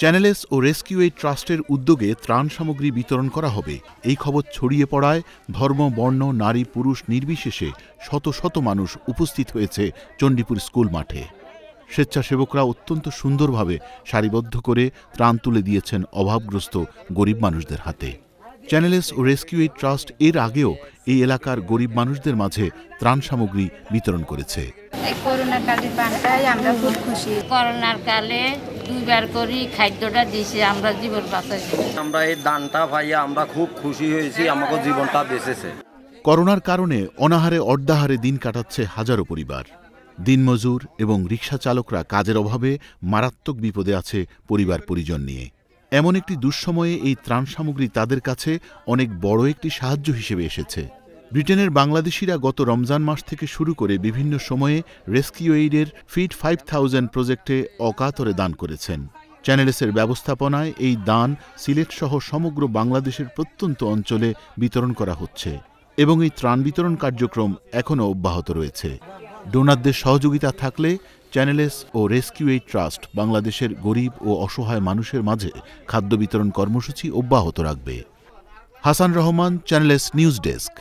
Channel S ও Rescue এই ট্রাস্টের উদ্যোগে ত্রাণ সামগ্রী বিতরণ করা হবে এই খবর ছড়িয়ে পড়ায় ধর্ম বর্ণ নারী পুরুষ নির্বিশেষে শত শত মানুষ উপস্থিত হয়েছে চণ্ডীপুর স্কুল মাঠে স্বেচ্ছাসেবকরা অত্যন্ত সুন্দরভাবে সারিবদ্ধ করে ত্রাণ তুলে দিয়েছেন অভাবগ্রস্ত গরিব মানুষদের হাতে চ্যানেলেস ও রেস্কিউ এইড ট্রাস্ট এর আগেও এই এলাকার গরিব মানুষদের মাঝে ত্রাণ সামগ্রী বিতরণ করেছে করোনার কালে দুইবার করি খাদ্যটা দিছি আমরা জীবন বাঁচাইছি আমরা এই দানটা আমরা খুব খুশি হয়েছি আমাকে জীবনটা বেঁচেছে করোনার কারণে অনাহারে অর্ধাহারে দিন কাটাচ্ছে হাজারো পরিবার দিনমজুর এবং রিক্সা চালকরা কাজের অভাবে মারাত্মক বিপদে আছে পরিবার পরিজন নিয়ে এমন একটি দুঃসময়ে এই ত্রাণ সামগ্রী তাদের কাছে অনেক বড় একটি সাহায্য হিসেবে এসেছে ব্রিটেনের বাংলাদেশিরা গত রমজান মাস থেকে শুরু করে বিভিন্ন সময়ে রেস্কিউ এইডের ফিট ফাইভ থাউজেন্ড প্রজেক্টে অকাতরে দান করেছেন চ্যানেলসের ব্যবস্থাপনায় এই দান সিলেট সহ সমগ্র বাংলাদেশের প্রত্যন্ত অঞ্চলে বিতরণ করা হচ্ছে এবং এই ত্রাণ বিতরণ কার্যক্রম এখনও অব্যাহত রয়েছে ডোনারদের সহযোগিতা থাকলে চ্যানেলেস ও রেস্কিউ এই ট্রাস্ট বাংলাদেশের গরিব ও অসহায় মানুষের মাঝে খাদ্য বিতরণ কর্মসূচি অব্যাহত রাখবে Hasan Rahman Channel S news desk